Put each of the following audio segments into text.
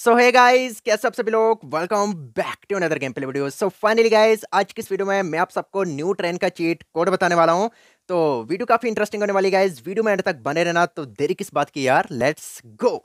सो है गाइज कैसे आप सभी लोग welcome back to another game play video so finally guys आज की इस वीडियो में मैं आप सबको न्यू ट्रेन का चीट कोड बताने वाला हूँ तो वीडियो काफी इंटरेस्टिंग होने वाली गाइज वीडियो में एंड तक बने रहना तो देरी किस बात की यार let's go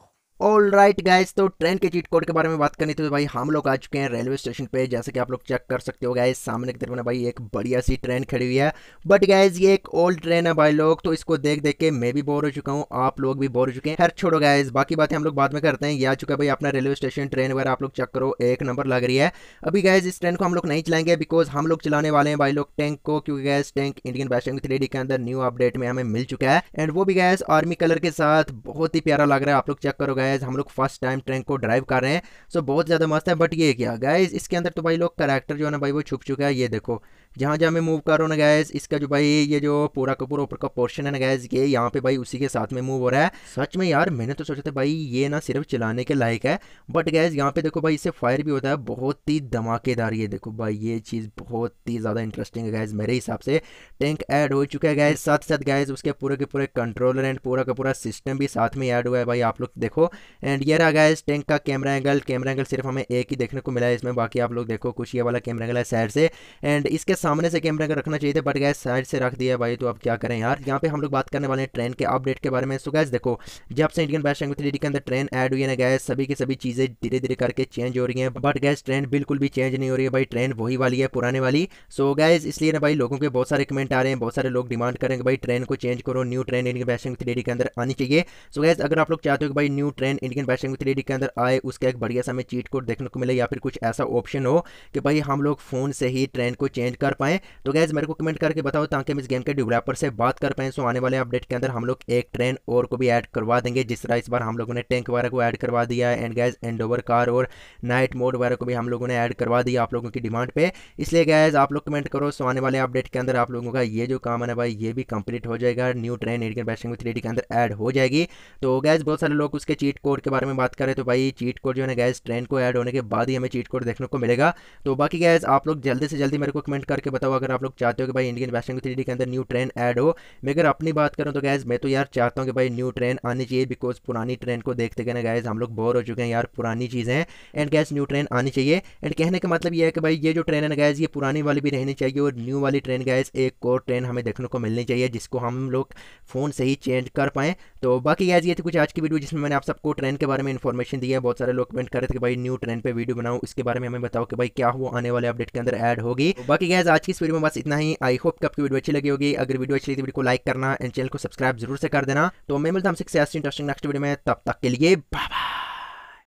all right guys तो ट्रेन के चीट कोड के बारे में बात करनी थी तो भाई हम लोग आ चुके हैं रेलवे स्टेशन पे जैसे कि आप लोग चेक कर सकते हो गाइज सामने की तरफ ना भाई एक बढ़िया सी ट्रेन खड़ी हुई है बट गाइज ये एक ओल्ड ट्रेन है भाई लोग तो इसको देख देख के मैं भी बोर हो चुका हूँ आप लोग भी बोर हो चुके हैं हर छोड़ो गाइज बाकी बातें हम लोग बाद में करते हैं ये आ चुका है भाई अपना रेलवे स्टेशन ट्रेन वगैरह आप लोग चेक करो एक नंबर लग रही है अभी गाइज इस ट्रेन को हम लोग नहीं चलाएंगे बिकॉज हम लोग चलाने वाले हैं भाई लोग टैंक को क्योंकि गैस टैंक इंडियन बैशन थ्री के अंदर न्यू अपडेट में हमें मिल चुका है एंड वो भी गैस आर्मी कलर के साथ बहुत ही प्यारा लग रहा है आप लोग चेक करो गाइज हम लोग फर्स्ट टाइम ट्रैंक को ड्राइव कर रहे हैं सो बहुत ज़्यादा मस्त है बट ये क्या गाइज इसके अंदर तो भाई लोग करेक्टर जो है ना भाई वो छुप चुका है ये देखो जहाँ जहाँ मैं मूव कर रहा हूँ ना गैस इसका जो भाई ये जो पूरा का पूरा ऊपर का पोर्शन है ना गैस ये यहाँ पे भाई उसी के साथ में मूव हो रहा है सच में यार मैंने तो सोचा था भाई ये ना सिर्फ चलाने के लायक है बट गैस यहाँ पे देखो भाई इससे फायर भी होता है बहुत ही धमाकेदार ये देखो भाई ये चीज़ बहुत ही ज़्यादा इंटरेस्टिंग है गैस मेरे हिसाब से टैंक ऐड हो चुका है गैस साथ साथ गैस उसके पूरे के पूरे कंट्रोलर एंड पूरा का पूरा सिस्टम भी साथ में ऐड हुआ है भाई आप लोग देखो एंड ये रहा गैस टैंक का कैमरा एंगल कैमरा एंगल सिर्फ हमें एक ही देखने को मिला है इसमें बाकी आप लोग देखो कुछ ये वाला कैमरा एंगल है सैड से एंड इसके सामने से कैमरा का रखना चाहिए बट गैस साइड से रख दिया भाई तो अब क्या करें यार यहाँ पे हम लोग बात करने वाले हैं ट्रेन के अपडेट के बारे में सो गैस देखो जब से इंडियन बैश थ्री के अंदर ट्रेन ऐड हुई है ना गैस सभी की सभी चीज़ें धीरे धीरे करके चेंज हो रही हैं बट गैस ट्रेन बिल्कुल भी चेंज नहीं हो रही है भाई ट्रेन वही वाली है पुराने वाली सो गैस इसलिए ना भाई लोगों के बहुत सारे कमेंट आ रहे हैं बहुत सारे लोग डिमांड करेंगे भाई ट्रेन को चेंज करो न्यू ट्रेन इंडियन बैशिंग थ्री के अंदर आनी चाहिए सो गैस अगर आप लोग चाहते हो कि भाई न्यू ट्रेन इंडियन बैशिंग थ्री के अंदर आए उसका एक बढ़िया समय चीट कोड देखने को मिले या फिर कुछ ऐसा ऑप्शन हो कि भाई हम लोग फ़ोन से ही ट्रेन को चेंज कर पाएँ तो गैज़ मेरे को कमेंट करके बताओ ताकि हम इस गेम के डेवलपर से बात कर पाएँ सो आने वाले अपडेट के अंदर हम लोग एक ट्रेन और को भी ऐड करवा देंगे जिस तरह इस बार हम लोगों ने टैंक वगैरह को ऐड करवा दिया है and guys and over car और नाइट मोड वगैरह को भी हम लोगों ने ऐड करवा दिया आप लोगों की डिमांड पर इसलिए गैज़ आप लोग कमेंट करो सो आने वाले अपडेट के अंदर आप लोगों का ये जो काम है ना भाई ये भी कंप्लीट हो जाएगा न्यू ट्रेन एडिकन बैशिंग थ्री डी के अंदर ऐड हो जाएगी तो गैज़ बहुत सारे लोग उसके चीट कोड के बारे में बात करें तो भाई चीट कोड जो है ना गैज़ ट्रेन को ऐड होने के बाद ही हमें चीट कोड देखने को मिलेगा तो बाकी गैज़ आप लोग जल्दी से जल्दी मेरे को कमेंट करके करके बताओ अगर आप लोग चाहते हो कि भाई इंडियन वेस्टर्न थ्री के अंदर न्यू ट्रेन ऐड हो मैं अगर अपनी बात करूँ तो गैज़ मैं तो यार चाहता हूँ कि भाई न्यू ट्रेन आनी चाहिए बिकॉज पुरानी ट्रेन को देखते गए ना गैज़ हम लोग बोर हो चुके हैं यार पुरानी चीज़ें हैं एंड गैस न्यू ट्रेन आनी चाहिए एंड कहने का मतलब यह है कि भाई ये जो ट्रेन है ना गैज़ ये पुरानी वाली भी रहनी चाहिए और न्यू वाली ट्रेन गैस एक और ट्रेन हमें देखने को मिलनी चाहिए जिसको हम लोग फ़ोन से ही चेंज कर पाएँ तो बाकी गैज़ ये थी कुछ आज की वीडियो जिसमें मैंने आप सबको ट्रेन के बारे में इन्फॉर्मेशन दिया है बहुत सारे लोग कमेंट कर रहे थे कि भाई न्यू ट्रेन पर वीडियो बनाऊँ इसके बारे में हमें बताओ कि भाई क्या वो आने वाले अपडेट के अंदर ऐड होगी तो बाकी गैज़ आज की इस वीडियो में बस इतना ही आई होप कि आपकी वीडियो अच्छी लगी होगी अगर वीडियो अच्छी लगी तो वीडियो को लाइक करना एंड चैनल को सब्सक्राइब जरूर से कर देना तो मैं मिलता हूँ इंटरेस्टिंग नेक्स्ट वीडियो में तब तक के लिए बाय